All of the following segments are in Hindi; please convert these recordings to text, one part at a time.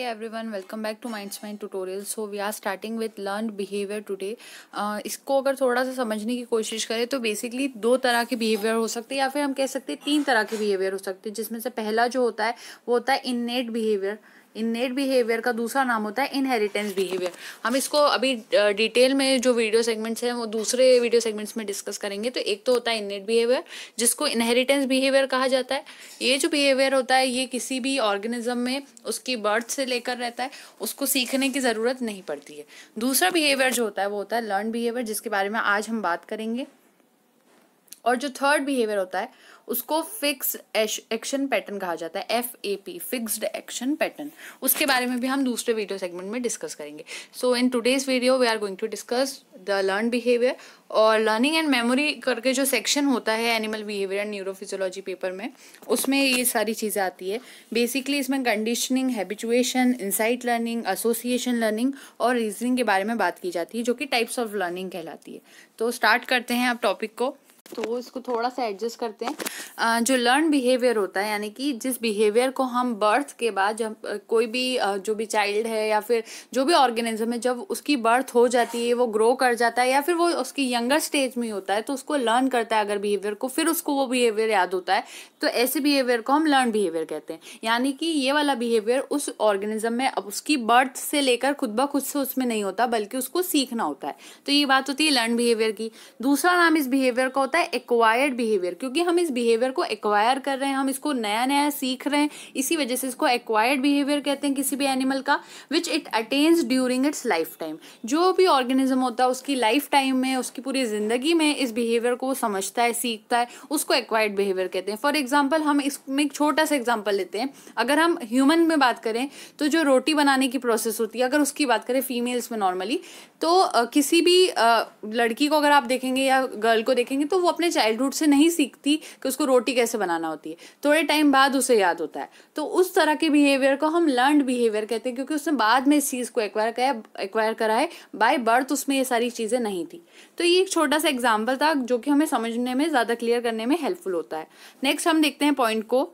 Every everyone welcome back to mind mind tutorial so we are starting with learn behaviour today इसको अगर थोड़ा सा समझने की कोशिश करें तो बेसिकली दो तरह के बिहेवियर हो सकते हैं या फिर हम कह सकते हैं तीन तरह के बिहेवियर हो सकते हैं जिसमें से पहला जो होता है वो होता है इननेट बिहेवियर इननेट बिहेवियर का दूसरा नाम होता है इनहेरिटेंस बिहेवियर हम इसको अभी डिटेल में जो वीडियो सेगमेंट्स हैं वो दूसरे वीडियो सेगमेंट्स में डिस्कस करेंगे तो एक तो होता है इननेट बिहेवियर जिसको इनहेरिटेंस बिहेवियर कहा जाता है ये जो बिहेवियर होता है ये किसी भी ऑर्गेनिज्म में उसकी बर्थ से लेकर रहता है उसको सीखने की ज़रूरत नहीं पड़ती है दूसरा बिहेवियर जो होता है वो होता है लर्न बिहेवियर जिसके बारे में आज हम बात करेंगे और जो थर्ड बिहेवियर होता है उसको फिक्स एक्शन पैटर्न कहा जाता है F A P fixed action pattern उसके बारे में भी हम दूसरे वीडियो सेगमेंट में डिस्कस करेंगे so in today's video we are going to discuss the learn behaviour और लर्निंग एंड मेमोरी करके जो सेक्शन होता है animal behaviour and neurophysiology paper में उसमें ये सारी चीज़ें आती है बेसिकली इसमें conditioning habituation insight learning association learning और रीजनिंग के बारे में बात की जाती है जो कि टाइप्स ऑफ लर्निंग कहलाती है तो स्टार्ट करते हैं आप टॉपिक को तो इसको थोड़ा सा एडजस्ट करते हैं जो लर्न बिहेवियर होता है यानी कि जिस बिहेवियर को हम बर्थ के बाद जब कोई भी जो भी चाइल्ड है या फिर जो भी ऑर्गेनिज्म है जब उसकी बर्थ हो जाती है वो ग्रो कर जाता है या फिर वो उसकी यंगर स्टेज में होता है तो उसको लर्न करता है अगर बिहेवियर को फिर उसको वो बिहेवियर याद होता है तो ऐसे बिहेवियर को हम लर्न बिहेवियर कहते हैं यानी कि ये वाला बिहेवियर उस ऑर्गेनिज्म में अब उसकी बर्थ से लेकर खुद ब खुद से उसमें नहीं होता बल्कि उसको सीखना होता है तो ये बात होती है लर्न बिहेवियर की दूसरा नाम इस बिहेवियर का होता है एक्वायर्ड बिहेवियर क्योंकि हम इस बिहेवियर को एक्वायर कर रहे हैं हम इसको नया नया सीख रहे हैं इसी वजह से इसको एक्वायर्ड बिहेवियर कहते हैं किसी भी एनिमल का which it attains during its life time जो भी ऑर्गेनिज्म होता है उसकी लाइफ टाइम में उसकी पूरी ज़िंदगी में इस बिहेवियर को समझता है सीखता है उसको एक्वायर्ड बिहेवियर कहते हैं फॉर एग्जाम्पल हम इसमें एक छोटा सा एग्जाम्पल लेते हैं अगर हम ह्यूमन में बात करें तो जो रोटी बनाने की प्रोसेस होती है अगर उसकी बात करें फीमेल्स में नॉर्मली तो किसी भी लड़की को अगर आप देखेंगे या गर्ल को देखेंगे तो वो अपने चाइल्डहुड से नहीं सीखती कि उसको रोटी कैसे बनाना होती है थोड़े टाइम बाद उसे याद होता है तो उस तरह के बिहेवियर को हम लर्न बिहेवियर कहते हैं क्योंकि उसने बाद में इस चीज़ को एक्वायर किया एक्वायर करा है बाय बर्थ उसमें ये सारी चीज़ें नहीं थी तो ये एक छोटा सा एग्जाम्पल था जो कि हमें समझने में ज़्यादा क्लियर करने में हेल्पफुल होता है नेक्स्ट हम देखते हैं पॉइंट को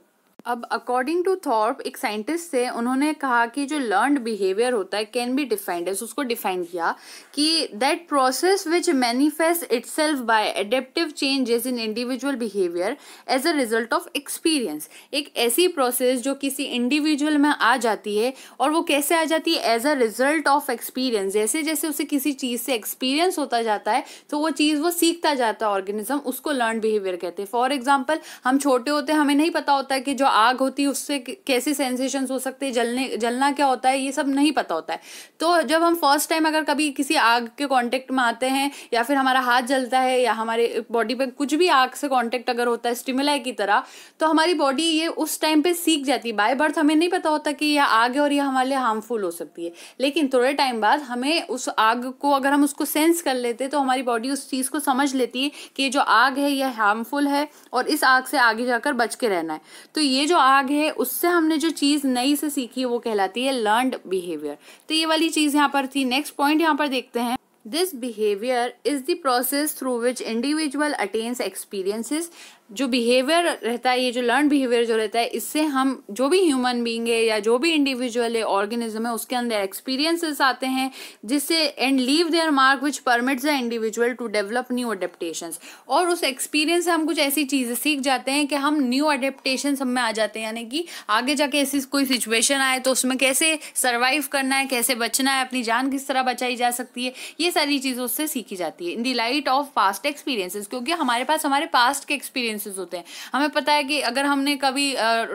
अब अकॉर्डिंग टू थॉर्प एक साइंटिस्ट थे उन्होंने कहा कि जो लर्न बिहेवियर होता है कैन बी डिफाइंड उसको डिफाइन किया कि that process which manifest itself by adaptive changes in individual behaviour as a result of experience एक ऐसी प्रोसेस जो किसी इंडिविजुअल में आ जाती है और वो कैसे आ जाती है as a result of experience जैसे जैसे उसे किसी चीज़ से एक्सपीरियंस होता जाता है तो वो चीज़ वो सीखता जाता है ऑर्गेनिज्म उसको लर्न बिहेवियर कहते हैं फॉर एग्जाम्पल हम छोटे होते हैं हमें नहीं पता होता कि जो आग होती है उससे कैसे सेंसेशन हो सकते हैं जलने जलना क्या होता है ये सब नहीं पता होता है तो जब हम फर्स्ट टाइम अगर कभी किसी आग के कॉन्टेक्ट में आते हैं या फिर हमारा हाथ जलता है या हमारे बॉडी पे कुछ भी आग से कॉन्टेक्ट अगर होता है स्टिमुलाई की तरह तो हमारी बॉडी ये उस टाइम पर सीख जाती है बाय बर्थ हमें नहीं पता होता कि यह आग है और यह हमारे लिए हार्मफुल हो सकती है लेकिन थोड़े टाइम बाद हमें उस आग को अगर हम उसको सेंस कर लेते तो हमारी बॉडी उस चीज़ को समझ लेती है कि ये जो आग है यह हार्मफुल है और इस आग से आगे जाकर बच के रहना है तो ये ये जो आग है उससे हमने जो चीज नई से सीखी है वो कहलाती है लर्न बिहेवियर तो ये वाली चीज यहाँ पर थी नेक्स्ट पॉइंट यहाँ पर देखते हैं this behaviour is the process through which individual attains experiences जो बिहेवियर रहता है ये जो लर्न बिहेवियर जो रहता है इससे हम जो भी ह्यूमन बींग है या जो भी इंडिविजुअल है ऑर्गेनिज्म है उसके अंदर एक्सपीरियंसेस आते हैं जिससे and leave their mark which permits the individual to develop new adaptation और उस एक्सपीरियंस से हम कुछ ऐसी चीज़ें सीख जाते हैं कि हम न्यू अडेप्टेशन सब में आ जाते हैं यानी कि आगे जाके ऐसी कोई सिचुएशन आए तो उसमें कैसे सर्वाइव करना है कैसे बचना है अपनी जान किस तरह बचाई जा सकती है ये सारी चीज़ें उससे सीखी जाती है in the light of past experiences क्योंकि हमारे पास हमारे पास्ट के एक्सपीरियंस एक्सपीरियंसेस होते हैं हमें पता है कि अगर हमने कभी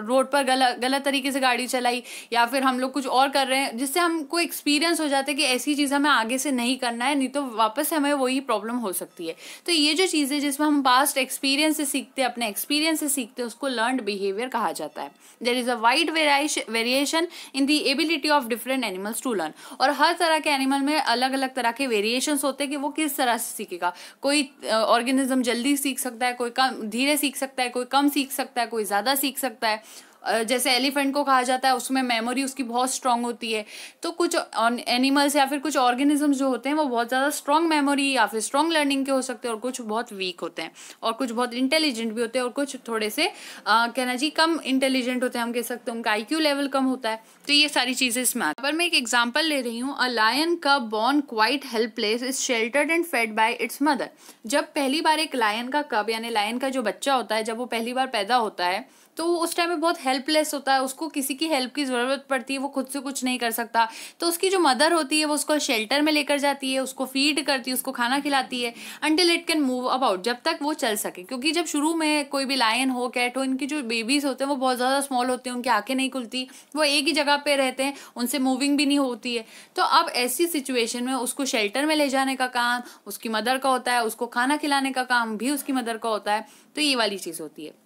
रोड पर गलत गलत तरीके से गाड़ी चलाई या फिर हम लोग कुछ और कर रहे हैं जिससे हमको एक्सपीरियंस हो जाता है कि ऐसी चीज़ हमें आगे से नहीं करना है नहीं तो वापस से हमें वही प्रॉब्लम हो सकती है तो ये जो चीज़ें जिसमें हम पास्ट एक्सपीरियंस से सीखते हैं अपने एक्सपीरियंस से सीखते हैं उसको लर्न बिहेवियर कहा जाता है there is a wide variation in the ability of different animals to learn और हर तरह के एनिमल में अलग अलग तरह के वेरिएशन होते हैं कि वो किस तरह से सीखेगा कोई ऑर्गेनिज्म जल्दी सीख सकता है कोई कम धीरे सीख सकता है कोई कम सीख सकता है कोई ज़्यादा सीख सकता है जैसे एलिफेंट को कहा जाता है उसमें मेमोरी उसकी बहुत स्ट्रांग होती है तो कुछ एनिमल्स या फिर कुछ ऑर्गेनिजम्स जो होते हैं वो बहुत ज़्यादा स्ट्रांग मेमोरी या फिर स्ट्रांग लर्निंग के हो सकते हैं और कुछ बहुत वीक होते हैं और कुछ बहुत इंटेलिजेंट भी होते हैं और कुछ थोड़े से कहना जी कम इंटेलिजेंट होते हैं हम कह सकते हैं उनका आई लेवल कम होता है तो ये सारी चीज़ें इसमें पर मैं एक एग्जाम्पल ले रही हूँ अ लायन का born quite helpless is sheltered and fed by its mother जब पहली बार एक लायन का कब यानी लायन का जो बच्चा होता है जब वो पहली बार पैदा होता है तो उस टाइम में बहुत हेल्पलेस होता है उसको किसी की हेल्प की ज़रूरत पड़ती है वो खुद से कुछ नहीं कर सकता तो उसकी जो मदर होती है वो उसको शेल्टर में लेकर जाती है उसको फीड करती है उसको खाना खिलाती है until it can move about जब तक वो चल सके क्योंकि जब शुरू में कोई भी लायन हो कैट हो इनकी जो बेबीज़ होते हैं वो बहुत ज़्यादा स्मॉल होते हैं उनकी आँखें नहीं खुलती वो एक ही जगह पर रहते हैं उनसे मूविंग भी नहीं होती है तो अब ऐसी सिचुएशन में उसको शेल्टर में ले जाने का काम उसकी मदर का होता है उसको खाना खिलाने का काम भी उसकी मदर का होता है तो ये वाली चीज़ होती है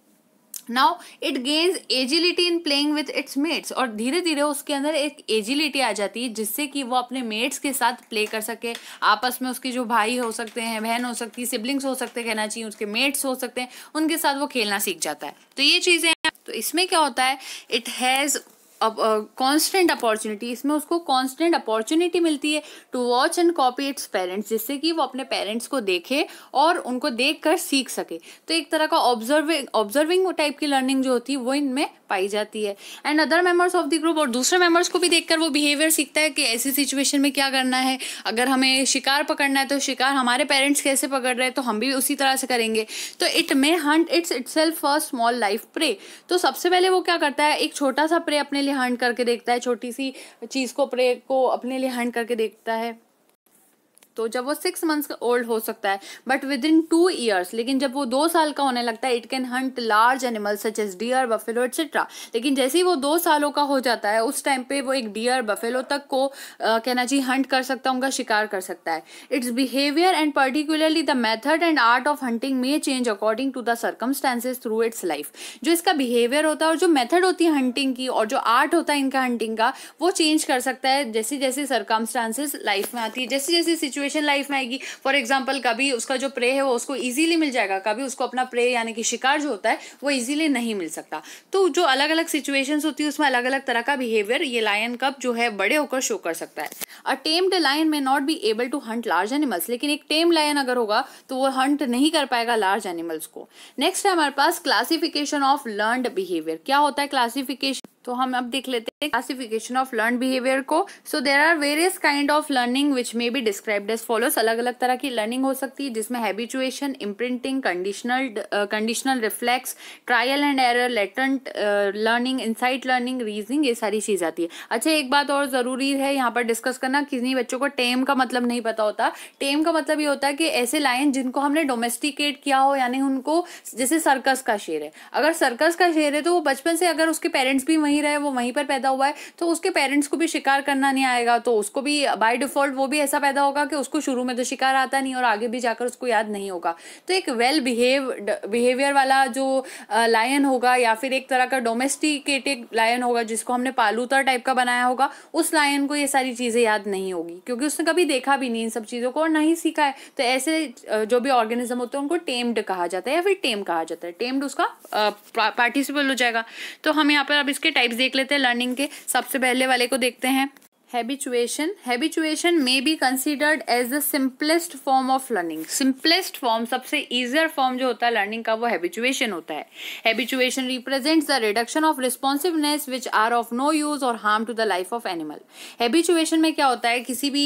now it gains agility in playing with its mates और धीरे धीरे उसके अंदर एक एजिलिटी आ जाती है जिससे कि वो अपने मेट्स के साथ प्ले कर सके आपस में उसके जो भाई हो सकते हैं बहन हो सकती है सिबलिंग्स हो सकते हैं कहना चाहिए उसके मेट्स हो सकते हैं उनके साथ वो खेलना सीख जाता है तो ये चीज़ें तो इसमें क्या होता है इट हैज़ कॉन्स्टेंट अपॉर्चुनिटी इसमें उसको कॉन्स्टेंट अपॉर्चुनिटी मिलती है to watch and copy its parents जिससे कि वो अपने पेरेंट्स को देखे और उनको देख कर सीख सके तो एक तरह का ऑब्जर्विंग ऑब्जर्विंग टाइप की लर्निंग जो होती है वो इनमें पाई जाती है and other members of the group और दूसरे मेम्बर्स को भी देखकर वो बिहेवियर सीखता है कि ऐसी सिचुएशन में क्या करना है अगर हमें शिकार पकड़ना है तो शिकार हमारे पेरेंट्स कैसे पकड़ रहे हैं तो हम भी उसी तरह से करेंगे तो it may hunt its itself first small life prey तो सबसे पहले वो क्या करता है एक छोटा सा प्रे अपने लिए हंड करके देखता है छोटी सी चीज़ को प्रे को अपने लिए हैंड करके देखता है तो जब वो सिक्स मंथ्स का ओल्ड हो सकता है but within two years लेकिन जब वो दो साल का होने लगता है it can hunt large animal such as deer buffalo etcetera लेकिन जैसे ही वो दो सालों का हो जाता है उस टाइम पे वो एक डियर बफेलो तक को कहना चाहिए हंट कर सकता है उनका शिकार कर सकता है its behaviour and particularly the method and art of hunting may change according to the circumstances through its life जो इसका बिहेवियर होता है और जो मेथड होती है हंटिंग की और जो आर्ट होता है इनका हंटिंग का वो चेंज कर सकता है जैसे जैसे सर्कमस्टांसेस लाइफ में आती है जैसे जैसे सिचुएशन सिचुएशन लाइफ में आएगी फॉर एग्जाम्पल कभी उसका जो प्रे है वो उसको ईजिली मिल जाएगा कभी उसको अपना प्रे यानी कि शिकार जो होता है वो ईजिली नहीं मिल सकता तो जो अलग अलग सिचुएशंस होती है उसमें अलग अलग तरह का बिहेवियर ये लायन कब जो है बड़े होकर शो कर सकता है a tamed lion may not be able to hunt large animals लेकिन एक टेम लायन अगर होगा तो वो हंट नहीं कर पाएगा लार्ज एनिमल्स को नेक्स्ट है हमारे पास क्लासिफिकेशन ऑफ लर्न बिहेवियर क्या होता है क्लासिफिकेशन तो हम अब देख लेते हैं क्लासिफिकेशन ऑफ लर्न बिहेवियर को so there are various kind of learning which may be described as follows अलग अलग तरह की लर्निंग हो सकती है जिसमें habituation imprinting conditional conditional reflex trial and error latent learning insight learning reasoning ये सारी चीज़ आती है अच्छा एक बात और ज़रूरी है यहाँ पर डिस्कस करना किसी बच्चों को टेम का मतलब नहीं पता होता टेम का मतलब ये होता है कि ऐसे लाइन जिनको हमने डोमेस्टिकेट किया हो यानी उनको जैसे सर्कस का शेर है अगर सर्कस का शेर है तो वो बचपन से अगर उसके पेरेंट्स भी वहीं रहे वो वहीं पर पैदा पैदा हुआ है तो उसके पेरेंट्स को भी शिकार करना नहीं आएगा तो उसको भी बाय डिफॉल्ट वो भी ऐसा पैदा होगा कि उसको शुरू में तो शिकार आता नहीं और आगे भी जाकर उसको याद नहीं होगा तो एक वेल बिहेव बिहेवियर वाला जो लायन होगा या फिर एक तरह का डोमेस्टिकेटेड लायन होगा जिसको हमने पालूता टाइप का बनाया होगा उस लायन को ये सारी चीज़ें याद नहीं होगी क्योंकि उसने कभी देखा भी नहीं इन सब चीज़ों को और ना ही सीखा है तो ऐसे जो भी ऑर्गेनिज्म होते हैं उनको टेम्ड कहा जाता है या फिर टेम कहा जाता है टेम्ड उसका पार्टिसिपल हो जाएगा तो हम यहाँ पर अब इसके टाइप्स देख लेते हैं लर्निंग के सबसे पहले वाले को देखते हैं habituation habituation may be considered as the simplest form of learning simplest form सबसे ईजियर फॉर्म जो होता है लर्निंग का वो हैबिचुएशन होता है habituation represent the reduction of responsiveness which are of no use और harm to the life of animal habituation में क्या होता है किसी भी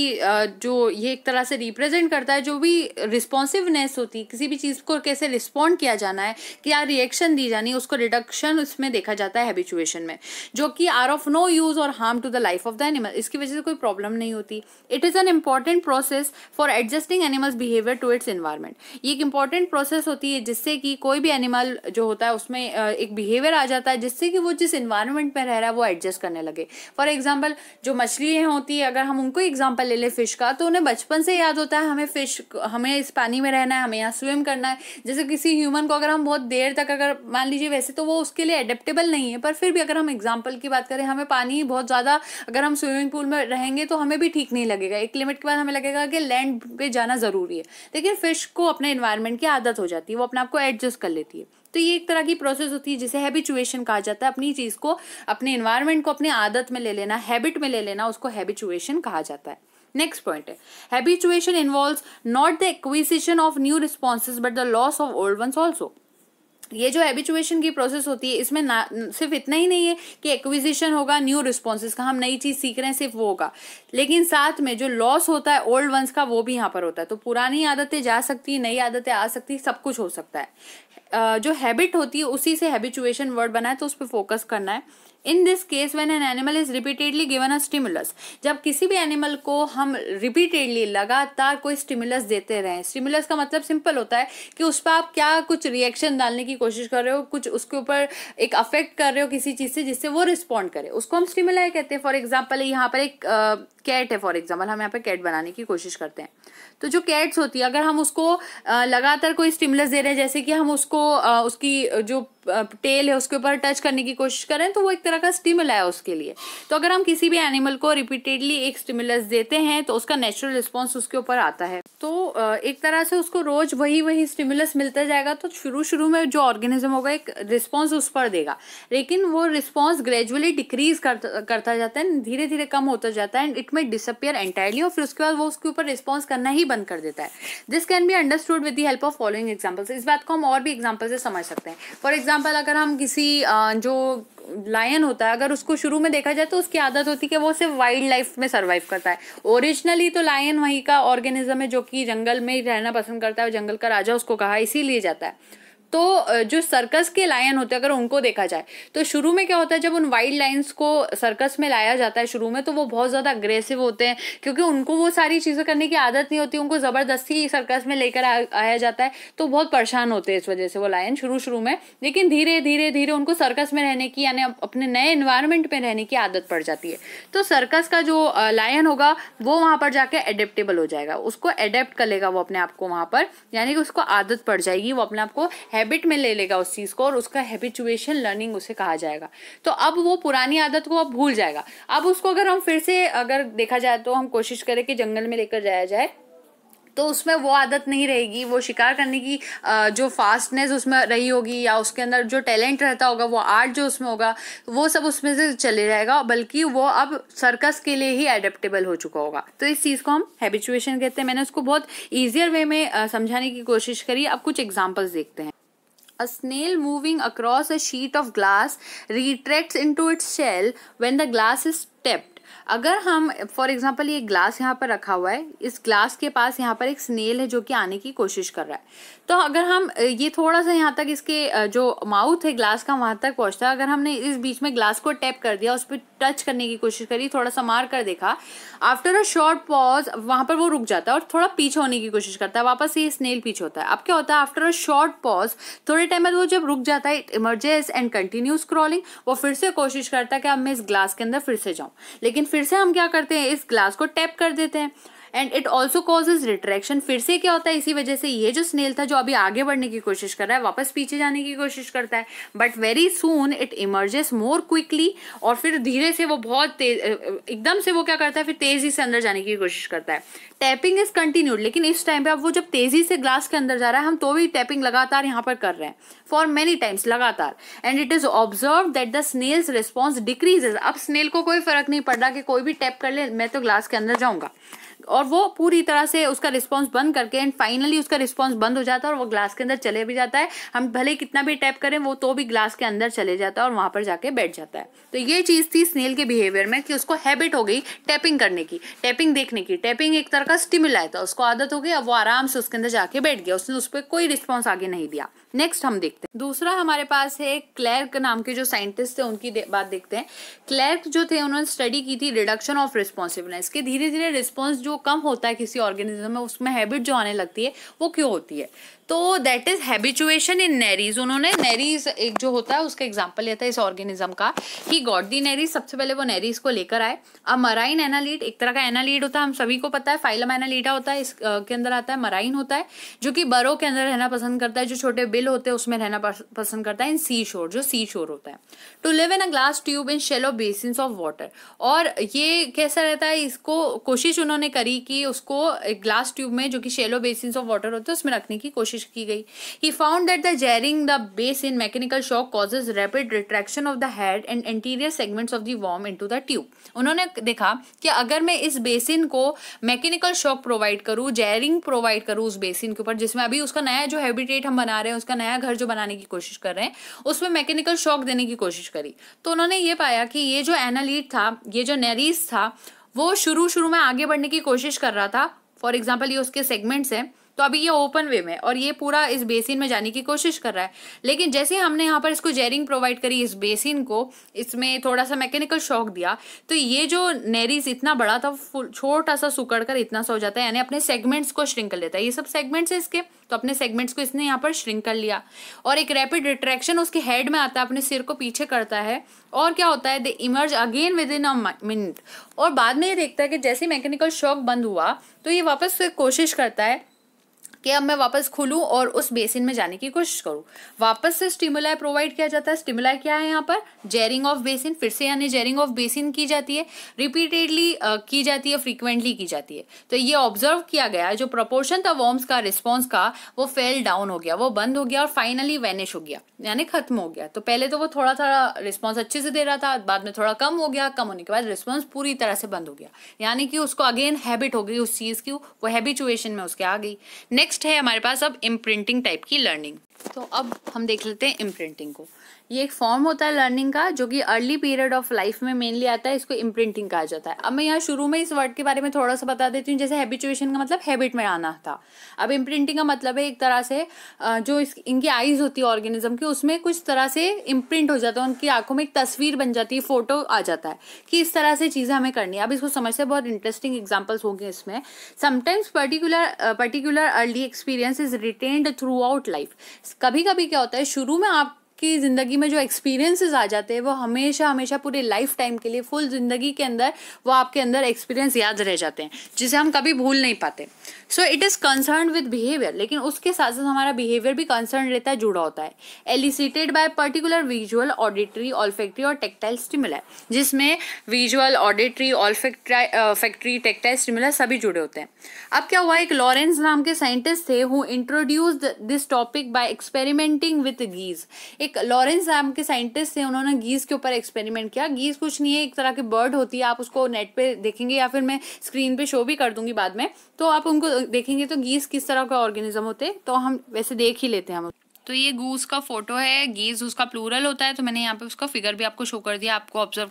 जो ये एक तरह से रिप्रेजेंट करता है जो भी रिस्पॉन्सिवनेस होती है किसी भी चीज़ को कैसे रिस्पॉन्ड किया जाना है क्या रिएक्शन दी जानी उसको रिडक्शन उसमें देखा जाता है हैबिचुएशन में जो कि आर ऑफ नो यूज और harm to the life of the animal इसके जिसकी वजह से कोई प्रॉब्लम नहीं होती it is an important process for adjusting animals behaviour to its environment ये एक इम्पॉर्टेंट प्रोसेस होती है जिससे कि कोई भी एनिमल जो होता है उसमें एक बिहेवियर आ जाता है जिससे कि वो जिस इन्वायरमेंट में रह रहा है वो एडजस्ट करने लगे फॉर एग्जाम्पल जो मछलियाँ होती है अगर हम उनको एग्जाम्पल ले लें फ़िश का तो उन्हें बचपन से याद होता है हमें फ़िश हमें इस पानी में रहना है हमें यहाँ स्विम करना है जैसे किसी ह्यूमन को अगर हम बहुत देर तक अगर मान लीजिए वैसे तो वो उसके लिए एडेप्टेबल नहीं है पर फिर भी अगर हम एग्जाम्पल की बात करें हमें पानी बहुत ज़्यादा अगर हम स्विमिंग पूल स्कूल में रहेंगे तो हमें भी ठीक नहीं लगेगा एक लिमिट के बाद हमें लगेगा कि लैंड पे जाना ज़रूरी है लेकिन फ़िश को अपने इन्वायरमेंट की आदत हो जाती है वो अपने आप को एडजस्ट कर लेती है तो ये एक तरह की प्रोसेस होती है जिसे हैबिचुएशन कहा जाता है अपनी चीज़ को अपने इन्वायरमेंट को अपनी आदत में ले लेना हैबिट में ले लेना उसको हैबिचुएशन कहा जाता है नेक्स्ट पॉइंट है habituation involve not the acquisition of new responses but the loss of old ones also ये जो हैबिचुएशन की प्रोसेस होती है इसमें ना सिर्फ इतना ही नहीं है कि एक्विजिशन होगा न्यू रिस्पॉन्सेज का हम नई चीज़ सीख रहे हैं सिर्फ वो होगा लेकिन साथ में जो लॉस होता है ओल्ड वंस का वो भी यहाँ पर होता है तो पुरानी आदतें जा सकती नई आदतें आ सकती सब कुछ हो सकता है जो हैबिट होती है उसी से हैबिचुएशन वर्ड बना है तो उस पर फोकस करना है in this case when an animal is repeatedly given a stimulus जब किसी भी एनिमल को हम रिपीटेडली लगातार कोई स्टिमुलस देते रहें स्टिमुलस का मतलब सिंपल होता है कि उस पर आप क्या कुछ रिएक्शन डालने की कोशिश कर रहे हो कुछ उसके ऊपर एक अफेक्ट कर रहे हो किसी चीज़ से जिससे वो रिस्पॉन्ड करे उसको हम स्टिमुलाई कहते हैं फॉर एग्जाम्पल यहाँ पर एक कैट है फॉर एग्जाम्पल हम यहाँ पे कैट बनाने की कोशिश करते हैं तो जो कैट्स होती है अगर हम उसको लगातार कोई स्टिमुलस दे रहे हैं जैसे कि हम उसको उसकी जो टेल है उसके ऊपर टच करने की कोशिश करें तो वो एक तरह का स्टिमुला है उसके लिए तो अगर हम किसी भी एनिमल को रिपीटेडली एक स्टिमुलस देते हैं तो उसका नेचुरल रिस्पॉन्स उसके ऊपर आता है तो एक तरह से उसको रोज वही वही स्टिमुलस मिलता जाएगा तो शुरू शुरू में जो ऑर्गेनिज्म होगा एक रिस्पॉन्स उस पर देगा लेकिन वो रिस्पॉन्स ग्रेजुअली डिक्रीज करता करता जाता है धीरे धीरे कम होता जाता है and it may disappear entirely और फिर उसके बाद वो उसके ऊपर रिस्पॉन्स करना ही बंद कर देता है this can be understood with the help of following examples इस बात को हम और भी एग्जाम्पल से समझ सकते हैं फॉर एग्जाम्पल अगर हम किसी जो लायन होता है अगर उसको शुरू में देखा जाए तो उसकी आदत होती है कि वो सिर्फ वाइल्ड लाइफ में सर्वाइव करता है ओरिजिनली तो लायन वहीं का ऑर्गेनिज्म है जो कि जंगल में ही रहना पसंद करता है जंगल का राजा उसको कहा इसीलिए जाता है तो जो सर्कस के लायन होते हैं अगर उनको देखा जाए तो शुरू में क्या होता है जब उन वाइल्ड लाइन्स को सर्कस में लाया जाता है शुरू में तो वो बहुत ज़्यादा अग्रेसिव होते हैं क्योंकि उनको वो सारी चीज़ें करने की आदत नहीं होती उनको ज़बरदस्ती सर्कस में लेकर आया जाता है तो बहुत परेशान होते हैं इस वजह से वो लायन शुरू शुरू में लेकिन धीरे धीरे धीरे उनको सर्कस में रहने की यानी अपने नए इन्वायरमेंट में रहने की आदत पड़ जाती है तो सर्कस का जो लायन होगा वो वहाँ पर जाके एडेप्टेबल हो जाएगा उसको एडेप्ट कर लेगा वो अपने आप को वहाँ पर यानी कि उसको आदत पड़ जाएगी वो अपने आप को हैबिट में ले लेगा उस चीज़ को और उसका हैबिचुएशन लर्निंग उसे कहा जाएगा तो अब वो पुरानी आदत को अब भूल जाएगा अब उसको अगर हम फिर से अगर देखा जाए तो हम कोशिश करें कि जंगल में लेकर जाया जाए तो उसमें वो आदत नहीं रहेगी वो शिकार करने की जो फास्टनेस उसमें रही होगी या उसके अंदर जो टैलेंट रहता होगा वो आर्ट जो उसमें होगा वो सब उसमें से चले जाएगा बल्कि वो अब सर्कस के लिए ही एडेप्टेबल हो चुका होगा तो इस चीज़ को हम हैबिचुएशन कहते हैं मैंने उसको बहुत ईजियर वे में समझाने की कोशिश करी अब कुछ एग्जाम्पल्स देखते हैं A snail moving across a sheet of glass retracts into its shell when the glass is stepped. अगर हम फॉर एग्जाम्पल ये ग्लास यहाँ पर रखा हुआ है इस ग्लास के पास यहाँ पर एक स्नेल है जो कि आने की कोशिश कर रहा है तो अगर हम ये थोड़ा सा यहाँ तक इसके जो माउथ है ग्लास का वहाँ तक पहुँचता है अगर हमने इस बीच में ग्लास को टैप कर दिया उस पर टच करने की कोशिश करी थोड़ा सा मार कर देखा आफ्टर अ शॉर्ट पॉज वहाँ पर वो रुक जाता है और थोड़ा पीछे होने की कोशिश करता है वापस ये स्नेल पीछे होता है अब क्या होता है आफ्टर अ शॉर्ट पॉज थोड़े टाइम बाद वो जब रुक जाता है it emerges and continue scrolling वो फिर से कोशिश करता है कि अब मैं इस ग्लास के अंदर फिर से जाऊँ लेकिन फिर से हम क्या करते हैं इस ग्लास को टैप कर देते हैं and it also causes retraction फिर से क्या होता है इसी वजह से ये जो स्नेल था जो अभी आगे बढ़ने की कोशिश कर रहा है वापस पीछे जाने की कोशिश करता है but very soon it emerges more quickly और फिर धीरे से वो बहुत तेज एकदम से वो क्या करता है फिर तेजी से अंदर जाने की कोशिश करता है टैपिंग इज कंटिन्यूड लेकिन इस टाइम पे अब वो जब तेजी से ग्लास के अंदर जा रहा है हम तो भी टैपिंग लगातार यहाँ पर कर रहे हैं फॉर मेनी टाइम्स लगातार and it is observe that the snail's response decreases अब स्नेल को कोई फर्क नहीं पड़ रहा कि कोई भी टैप कर ले मैं तो ग्लास के अंदर जाऊंगा और वो पूरी तरह से उसका रिस्पॉन्स बंद करके एंड फाइनली उसका रिस्पॉन्स बंद हो जाता है और वो ग्लास के अंदर चले भी जाता है हम भले कितना भी टैप करें वो तो भी ग्लास के अंदर चले जाता है और वहां पर जाके बैठ जाता है तो ये चीज़ थी स्नेल के बिहेवियर में कि उसको हैबिट हो गई टैपिंग करने की टैपिंग देखने की टैपिंग एक तरह का स्टिमुलाई था उसको आदत हो गई अब वो आराम से उसके अंदर जाके बैठ गया उसने उस पर कोई रिस्पॉन्स आगे नहीं दिया नेक्स्ट हम देखते हैं दूसरा हमारे पास है क्लैर्क नाम के जो साइंटिस्ट थे उनकी बात देखते हैं क्लैर्क जो थे उन्होंने स्टडी की थी रिडक्शन ऑफ रिस्पॉन्सिवनेस के धीरे धीरे रिस्पॉन्स जो जो कम होता है किसी ऑर्गेनिज्म में उसमें हैबिट जो आने लगती है वो क्यों होती है तो that is habituation in Nereis उन्होंने नेरीज एक जो होता है उसका एग्जाम्पल लेता है इस ऑर्गेनिज्म का कि गॉड दी नेरीज सबसे पहले वो नेरीज को लेकर आए अब मराइन एनालीड एक तरह का एनालीड होता है हम सभी को पता है फाइलम एनालीडा होता है इसके अंदर आता है मराइन होता है जो कि बरो के अंदर रहना पसंद करता है जो छोटे बिल होते हैं उसमें रहना पसंद करता है इन सी शोर जो सी शोर होता है to live in a glass tube in shallow basin of water और ये कैसा रहता है इसको कोशिश उन्होंने करी कि उसको ग्लास ट्यूब में जो कि शेलो बेसिन ऑफ वाटर होते हैं उसमें रखने की कोशिश कोशिश की गई he found that the jarring the base in mechanical shock causes rapid retraction of the head and interior segments of the in to the tube उन्होंने देखा कि अगर मैं इस बेसिन को मैकेनिकल शॉक प्रोवाइड करूँ जेरिंग प्रोवाइड करूँ उस बेसिन के ऊपर जिसमें अभी उसका नया जो हैबिटेट हम बना रहे हैं उसका नया घर जो बनाने की कोशिश कर रहे हैं उसमें मैकेनिकल शॉक देने की कोशिश करी तो उन्होंने ये पाया कि ये जो एनालीड था ये जो नेरीज था वो शुरू शुरू में आगे बढ़ने की कोशिश कर रहा था फॉर एग्जाम्पल ये उसके सेगमेंट्स हैं तो अभी ये ओपन वे में और ये पूरा इस बेसिन में जाने की कोशिश कर रहा है लेकिन जैसे हमने यहाँ पर इसको जेरिंग प्रोवाइड करी इस बेसिन को इसमें थोड़ा सा मैकेनिकल शॉक दिया तो ये जो नेरीज इतना बड़ा था छोटा सा सुकड़ कर इतना सा हो जाता है यानी अपने सेगमेंट्स को श्रिंक कर लेता है ये सब सेगमेंट्स है इसके तो अपने सेगमेंट्स को इसने यहाँ पर श्रिंक कर लिया और एक रैपिड रिट्रैक्शन उसके हेड में आता है अपने सिर को पीछे करता है और क्या होता है they emerge again within a minute और बाद में ये देखता है कि जैसे मैकेनिकल शॉक बंद हुआ तो ये वापस कोशिश करता है कि अब मैं वापस खुलूँ और उस बेसिन में जाने की कोशिश करूँ वापस से स्टिमुलाई प्रोवाइड किया जाता है स्टिमुलाई क्या है यहाँ पर जेरिंग ऑफ बेसिन फिर से यानी जेरिंग ऑफ बेसिन की जाती है रिपीटेडली की जाती है फ्रीक्वेंटली की जाती है तो ये ऑब्जर्व किया गया जो प्रपोर्शन था वॉर्म्स का रिस्पॉन्स का वो फेल डाउन हो गया वो बंद हो गया और फाइनली वैनिश हो गया यानी खत्म हो गया तो पहले तो वो थोड़ा थोड़ा रिस्पॉन्स अच्छे से दे रहा था बाद में थोड़ा कम हो गया कम होने के बाद रिस्पॉन्स पूरी तरह से बंद हो गया यानी कि उसको अगेन हैबिट हो गई उस चीज़ की वो हैबिचुएशन में उसके आ गई नेक्स्ट नेक्स्ट है हमारे पास अब इम्प्रिंटिंग टाइप की लर्निंग तो अब हम देख लेते हैं इम्प्रिंटिंग को ये एक फॉर्म होता है लर्निंग का जो कि अर्ली पीरियड ऑफ लाइफ में मेनली आता है इसको इम्प्रिंटिंग कहा जाता है अब मैं यहाँ शुरू में इस वर्ड के बारे में थोड़ा सा बता देती हूँ जैसे हैबिचुएशन का मतलब हैबिट में आना था अब इम्प्रिंटिंग का मतलब है एक तरह से जो इस इनकी आइज होती है ऑर्गेनिज्म की उसमें कुछ तरह से इम्प्रिंट हो जाता है उनकी आंखों में एक तस्वीर बन जाती है फोटो आ जाता है कि इस तरह से चीज़ें हमें करनी है अब इसको समझते बहुत इंटरेस्टिंग एग्जाम्पल्स होंगे इसमें sometimes particular particular early experience is retained throughout life कभी कभी क्या होता है शुरू में आप आपकी ज़िंदगी में जो एक्सपीरियंसेस आ जाते हैं वो हमेशा हमेशा पूरे लाइफ टाइम के लिए फुल ज़िंदगी के अंदर वो आपके अंदर एक्सपीरियंस याद रह जाते हैं जिसे हम कभी भूल नहीं पाते so it is concern with behaviour लेकिन उसके साथ साथ हमारा बिहेवियर भी कंसर्न रहता है जुड़ा होता है elicited by particular visual auditory olfactory और टेक्टाइल स्टिमुला जिसमें visual auditory olfactory tactile stimuli सभी जुड़े होते हैं अब क्या हुआ एक लॉरेंस नाम के साइंटिस्ट थे who introduce this topic by experimenting with geese एक एक लॉरेंस नाम के साइंटिस्ट थे उन्होंने गीज के ऊपर एक्सपेरिमेंट किया गीस कुछ नहीं है एक तरह की बर्ड होती है आप उसको नेट पे देखेंगे या फिर मैं स्क्रीन पे शो भी कर दूंगी बाद में तो आप उनको देखेंगे तो गीस किस तरह का ऑर्गेनिज्म होते तो हम वैसे देख ही लेते हैं हम तो ये गूस का फोटो है गीज उसका प्लूरल होता है तो मैंने यहाँ पे उसका फिगर भी आपको शो कर दिया आपको ऑब्जर्व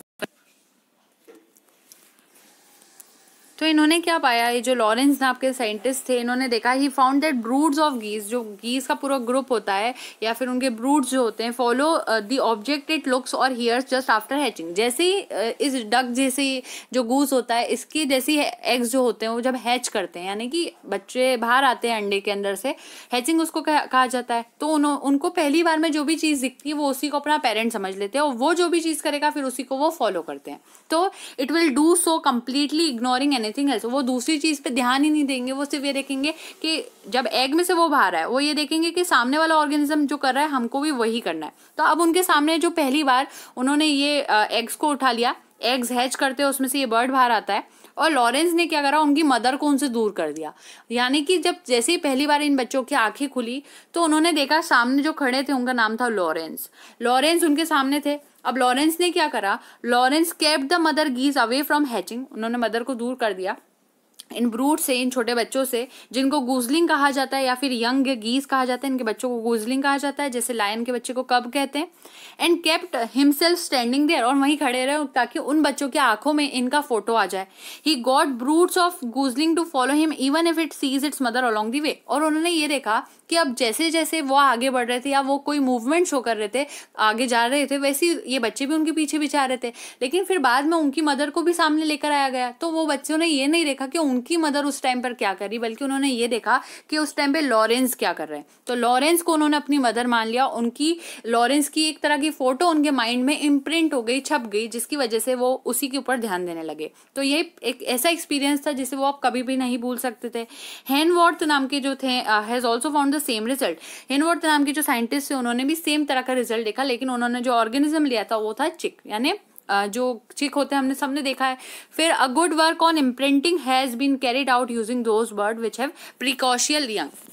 तो इन्होंने क्या पाया ये जो लॉरेंस नाम के साइंटिस्ट थे इन्होंने देखा ही फाउंड दैट ब्रूड्स ऑफ गीज जो गीज का पूरा ग्रुप होता है या फिर उनके ब्रूड्स जो होते हैं follow the object it looks और हियर्स जस्ट आफ्टर हैचिंग जैसे ही uh, इस डक जैसी जो गूस होता है इसकी जैसी एग्स जो होते हैं वो जब हैच करते हैं यानी कि बच्चे बाहर आते हैं अंडे के अंदर से हैचिंग उसको कहा जाता है तो उन्हों उनको पहली बार में जो भी चीज़ दिखती है वो उसी को अपना पेरेंट समझ लेते हैं और वो जो भी चीज़ करेगा फिर उसी को वो फॉलो करते हैं तो it will do so completely ignoring an anything else वो दूसरी चीज़ पे ध्यान ही नहीं देंगे वो सिर्फ ये देखेंगे कि जब एग में से वो बाहर है वो ये देखेंगे कि सामने वाला ऑर्गेनिज्म जो कर रहा है हमको भी वही करना है तो अब उनके सामने जो पहली बार उन्होंने ये एग्स को उठा लिया एग्स हैच करते हैं उसमें से ये बर्ड बाहर आता है और लॉरेंस ने क्या करा उनकी मदर को उनसे दूर कर दिया यानी कि जब जैसे ही पहली बार इन बच्चों की आंखें खुली तो उन्होंने देखा सामने जो खड़े थे उनका नाम था लॉरेंस लॉरेंस उनके सामने थे अब लॉरेंस ने क्या करा Lorenz kept the mother geese away from hatching उन्होंने मदर को दूर कर दिया इन ब्रूट से इन छोटे बच्चों से जिनको गूजलिंग कहा जाता है या फिर यंग गीज कहा जाता है इनके बच्चों को गूजलिंग कहा जाता है जैसे लायन के बच्चे को कब कहते हैं and kept himself standing there और वहीं खड़े रहे ताकि उन बच्चों की आंखों में इनका फोटो आ जाए ही got broods of gosling to follow him even if it sees its mother along the way और उन्होंने ये देखा कि अब जैसे जैसे वो आगे बढ़ रहे थे या वो कोई मूवमेंट शो कर रहे थे आगे जा रहे थे वैसे ये बच्चे भी उनके पीछे भी जा रहे थे लेकिन फिर बाद में उनकी मदर को भी सामने लेकर आया गया तो वो बच्चों ने ये नहीं देखा कि उन उनकी मदर उस टाइम पर क्या कर रही बल्कि उन्होंने ये देखा कि उस टाइम पे लॉरेंस क्या कर रहे हैं तो लॉरेंस को उन्होंने अपनी मदर मान लिया उनकी लॉरेंस की एक तरह की फ़ोटो उनके माइंड में इम्प्रिंट हो गई छप गई जिसकी वजह से वो उसी के ऊपर ध्यान देने लगे तो ये एक ऐसा एक्सपीरियंस था जिसे वो आप कभी भी नहीं भूल सकते थे हैनवॉर्थ नाम के जो थे has also found the same result Hanworth नाम के जो साइंटिस्ट थे उन्होंने भी सेम तरह का रिजल्ट देखा लेकिन उन्होंने जो ऑर्गेनिज्म लिया था वो था चिक यानी जो चिक होते हैं हमने सबने देखा है फिर a good work on imprinting has been carried out using those word which have precocial young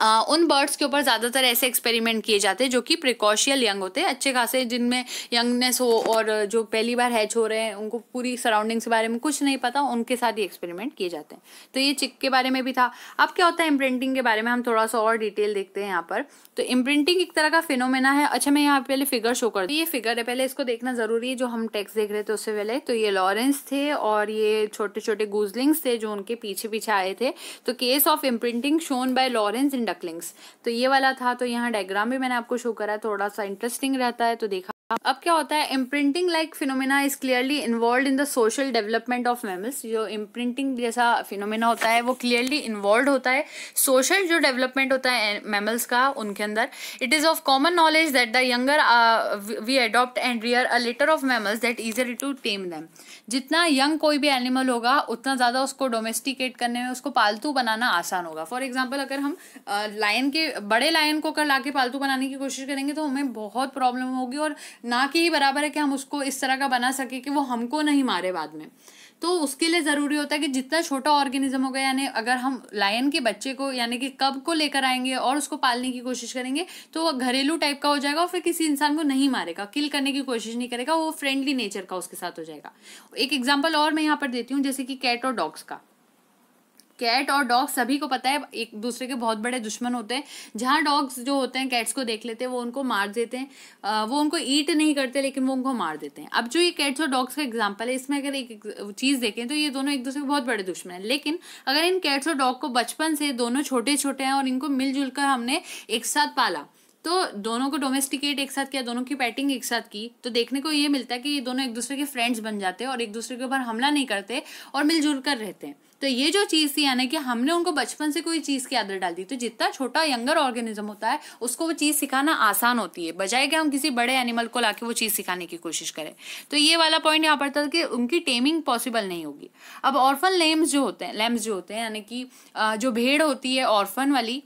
ah, उन बर्ड्स के ऊपर ज़्यादातर ऐसे एक्सपेरिमेंट किए जाते हैं जो कि प्रिकॉशियल यंग होते हैं अच्छे खासे जिनमें यंगनेस हो और जो पहली बार हैच हो रहे हैं उनको पूरी सराउंडिंग्स के बारे में कुछ नहीं पता उनके साथ ही एक्सपेरिमेंट किए जाते हैं तो ये चिक के बारे में भी था अब क्या होता है इम्प्रिंटिंग के बारे में हम थोड़ा सा और डिटेल देखते हैं यहाँ पर तो इम्प्रिंटिंग एक तरह का फिनोमेना है अच्छा मैं यहाँ पहले फिगर शो हूँ ये फिगर है पहले इसको देखना ज़रूरी है जो हम टेक्स देख रहे थे उससे पहले तो ये लॉरेंस थे और ये छोटे छोटे गूजलिंग्स थे जो उनके पीछे पीछे आए थे तो case of imprinting shown by Lorenz in ducklings तो ये वाला था तो यहाँ डायग्राम भी मैंने आपको शो करा थोड़ा सा इंटरेस्टिंग रहता है तो देखा अब क्या होता है imprinting like phenomena is clearly involved in the social development of mammals जो इम्प्रिंटिंग जैसा फिनोमिना होता है वो क्लियरली इन्वॉल्व होता है सोशल जो डेवलपमेंट होता है मेमल्स का उनके अंदर it is of common knowledge that the younger we adopt and rear a letter of mammals that easier to tame them जितना यंग कोई भी एनिमल होगा उतना ज़्यादा उसको डोमेस्टिकेट करने में उसको पालतू बनाना आसान होगा फॉर एग्जाम्पल अगर हम लायन के बड़े लायन को कर ला के पालतू बनाने की कोशिश करेंगे तो हमें बहुत प्रॉब्लम होगी और ना कि ही बराबर है कि हम उसको इस तरह का बना सकें कि वो हमको नहीं मारे बाद में तो उसके लिए ज़रूरी होता है कि जितना छोटा ऑर्गेनिज्म होगा यानी अगर हम लायन के बच्चे को यानी कि कब को लेकर आएंगे और उसको पालने की कोशिश करेंगे तो वह घरेलू टाइप का हो जाएगा और फिर किसी इंसान को नहीं मारेगा किल करने की कोशिश नहीं करेगा वो फ्रेंडली नेचर का उसके साथ हो जाएगा एक एग्जाम्पल और मैं यहाँ पर देती हूँ जैसे कि कैट और डॉग्स का कैट और डॉग सभी को पता है एक दूसरे के बहुत बड़े दुश्मन होते हैं जहाँ डॉग्स जो होते हैं कैट्स को देख लेते हैं वो उनको मार देते हैं वो उनको ईट नहीं करते लेकिन वो उनको मार देते हैं अब जो ये कैट्स और डॉग्स का एग्जाम्पल है इसमें अगर एक चीज़ देखें तो ये दोनों एक दूसरे के बहुत बड़े दुश्मन हैं लेकिन अगर इन कैट्स और डॉग को बचपन से दोनों छोटे छोटे हैं और इनको मिलजुल कर हमने एक साथ पाला तो दोनों को डोमेस्टिकेट एक साथ किया दोनों की पैटिंग एक साथ की तो देखने को ये मिलता है कि ये दोनों एक दूसरे के फ्रेंड्स बन जाते हैं और एक दूसरे के ऊपर हमला नहीं करते और मिलजुल कर रहते हैं तो ये जो चीज़ थी यानी कि हमने उनको बचपन से कोई चीज़ की आदत डाल दी तो जितना छोटा यंगर ऑर्गेनिज्म होता है उसको वो चीज़ सिखाना आसान होती है बजाय कि हम किसी बड़े एनिमल को लाके वो चीज़ सिखाने की कोशिश करें तो ये वाला पॉइंट यहाँ पर था कि उनकी टेमिंग पॉसिबल नहीं होगी अब ऑर्फन लेम्स जो होते हैं लेम्स जो होते हैं यानी कि जो भेड़ होती है ऑर्फन वाली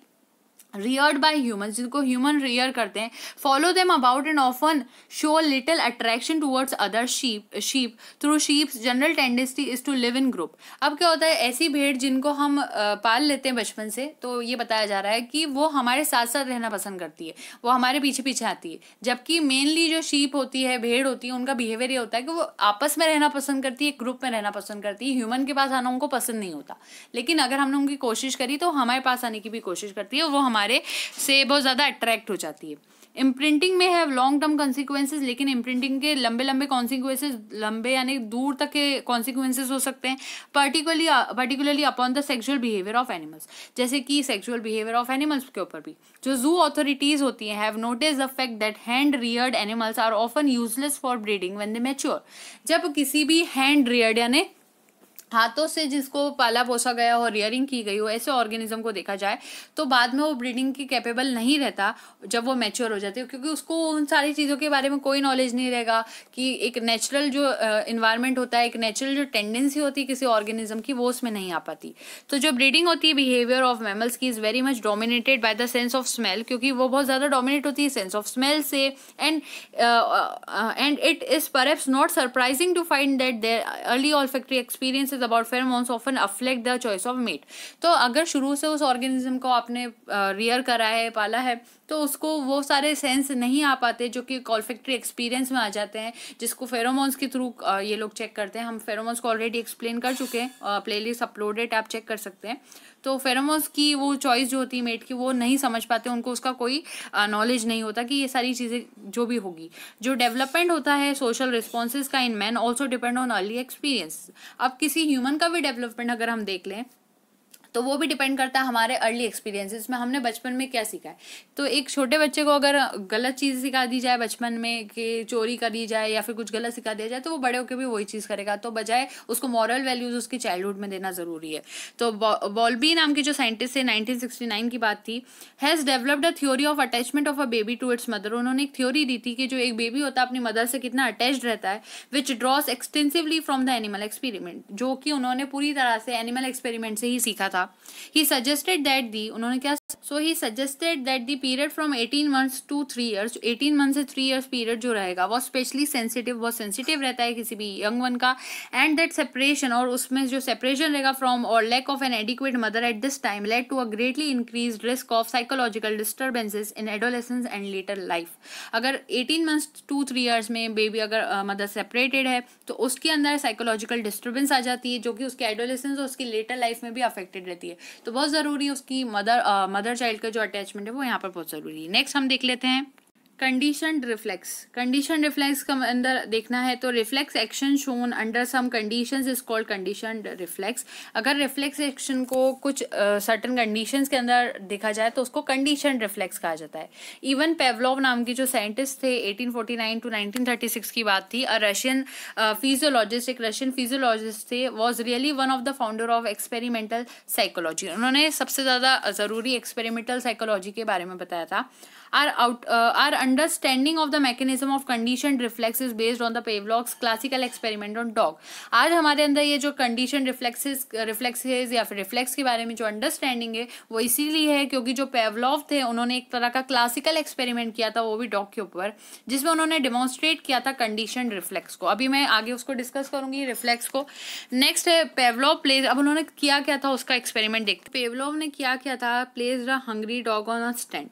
रियर्ड बाय ह्यूमन जिनको ह्यूमन रियर करते हैं follow them about and often show little attraction towards other sheep sheep through sheep general tendency is to live in group अब क्या होता है ऐसी भेड़ जिनको हम पाल लेते हैं बचपन से तो ये बताया जा रहा है कि वो हमारे साथ साथ रहना पसंद करती है वो हमारे पीछे पीछे आती है जबकि मेनली जो शीप होती है भेड़ होती है उनका बिहेवियर ये होता है कि वो आपस में रहना पसंद करती है ग्रुप में रहना पसंद करती है ह्यूमन के पास आना उनको पसंद नहीं होता लेकिन अगर हमने उनकी कोशिश करी तो हमारे पास आने की भी कोशिश करती है वो हमारे हमारे से बहुत ज़्यादा अट्रैक्ट हो जाती है इम्प्रिंटिंग में है लॉन्ग टर्म कॉन्सिक्वेंसेज लेकिन इम्प्रिंटिंग के लंबे लंबे कॉन्सिक्वेंसेज लंबे यानी दूर तक के कॉन्सिक्वेंसेज हो सकते हैं particularly particularly upon the sexual behaviour of animals जैसे कि सेक्सुअल बिहेवियर ऑफ एनिमल्स के ऊपर भी जो जू अथॉरिटीज होती हैं have notice the fact that hand reared animals are often useless for breeding when they mature जब किसी भी हैंड रियर्ड यानी हाथों से जिसको पाला पोसा गया हो रियरिंग की गई हो ऐसे ऑर्गेनिज्म को देखा जाए तो बाद में वो ब्रीडिंग की कैपेबल नहीं रहता जब वो मैच्योर हो जाती है क्योंकि उसको उन सारी चीज़ों के बारे में कोई नॉलेज नहीं रहेगा कि एक नेचुरल जो इन्वायरमेंट होता है एक नेचुरल जो टेंडेंसी होती है किसी ऑर्गेनिज्म की वो उसमें नहीं आ पाती तो जो ब्रीडिंग होती है बिहेवियर ऑफ मेमल्स की is very much dominated by the sense of smell क्योंकि वो बहुत ज़्यादा डोमिनेट होती है सेंस ऑफ स्मेल से एंड एंड इट इज़ पर not surprising to find that there early olfactory experience is about pheromones often affect the choice of mate तो अगर शुरू से उस ऑर्गेनिज्म को आपने रियर करा है पाला है तो उसको वो सारे सेंस नहीं आ पाते जो कि कॉल्फेक्ट्री एक्सपीरियंस में आ जाते हैं जिसको फेरोमोन्स के थ्रू ये लोग चेक करते हैं हम फेरोमोन्स को ऑलरेडी एक्सप्लेन कर चुके हैं प्लेलिस्ट अपलोडेड आप चेक कर सकते हैं तो फेरोमोन्स की वो चॉइस जो होती है मेट की वो नहीं समझ पाते उनको उसका कोई नॉलेज नहीं होता कि ये सारी चीज़ें जो भी होगी जो डेवलपमेंट होता है सोशल रिस्पॉन्सेज का in man also depend on early experience अब किसी ह्यूमन का भी डेवलपमेंट अगर हम देख लें तो वो भी डिपेंड करता है हमारे अर्ली एक्सपीरियंसेस में हमने बचपन में क्या सीखा है तो एक छोटे बच्चे को अगर गलत चीज़ सिखा दी जाए बचपन में कि चोरी करी जाए या फिर कुछ गलत सिखा दिया जाए तो वो बड़े होकर भी वही चीज़ करेगा तो बजाय उसको मॉरल वैल्यूज़ उसकी चाइल्डहुड में देना ज़रूरी है तो बॉलबी नाम के जो साइंटिस्ट है नाइनटीन की बात थी has developed a theory of attachment of a baby to its mother उन्होंने एक थ्योरी दी थी कि जो एक बेबी होता है अपनी मदर से कितना अटैच रहता है which draws extensively from the animal experiment जो कि उन्होंने पूरी तरह से एनिमल एक्सपेरिमेंट से ही सीखा था ही सजेस्टेड दैट दी उन्होंने क्या so he suggested that the period from eighteen months to three years eighteen month से थ्री ईयर्स पीरियड जो रहेगा वो स्पेशली सेंसिटिव बहुत सेंसिटिव रहता है किसी भी यंग वन का एंड दैट सेपरेशन और उसमें जो सेपरेशन रहेगा फ्रॉम और lack of an adequate mother at this time lead to a greatly increase risk of psychological disturbances in adolescence and later life अगर eighteen months to three years में बेबी अगर मदर uh, सेपरेटेड है तो उसके अंदर साइकोलॉजिकल डिस्टर्बेंस आ जाती है जो कि उसके एडोलेसेंस और उसकी लेटर लाइफ में भी अफेक्टेड अटैचमेंट रहती है तो बहुत ज़रूरी है उसकी मदर मदर चाइल्ड का जो अटैचमेंट है वो यहाँ पर बहुत ज़रूरी है नेक्स्ट हम देख लेते हैं कंडीशन रिफ्लेक्स कंडीशन रिफ्लेक्स का अंदर देखना है तो reflex action shown under some conditions is called condition reflex अगर रिफ्लेक्स एक्शन को कुछ सर्टन uh, कंडीशंस के अंदर देखा जाए तो उसको कंडीशन रिफ्लेक्स कहा जाता है इवन पेवलोव नाम की जो साइंटिस्ट थे 1849 टू 1936 की बात थी रशियन फिजियोलॉजिस्ट एक रशियन फिजियोलॉजिस्ट थे was really one of the founder of experimental psychology उन्होंने सबसे ज़्यादा ज़रूरी एक्सपेरिमेंटल साइकोलॉजी के बारे में बताया था our out our understanding of the mechanism of condition reflex is based on the Pavlov's classical experiment on dog आज हमारे अंदर ये जो कंडीशन रिफ्लेक्सेज रिफ्लेक्सेज या फिर रिफ्लेक्स के बारे में जो अंडरस्टैंडिंग है वो इसीलिए है क्योंकि जो पेवलॉव थे उन्होंने एक तरह का क्लासिकल एक्सपेरिमेंट किया था वो भी डॉग के ऊपर जिसमें उन्होंने डिमॉन्स्ट्रेट किया था कंडीशन रिफ्लेक्स को अभी मैं आगे उसको डिस्कस करूंगी रिफ्लेक्स को नेक्स्ट है पेवलॉव प्लेज अब उन्होंने किया क्या था उसका एक्सपेरिमेंट देखते पेवलॉव ने किया क्या था places a hungry dog on a stand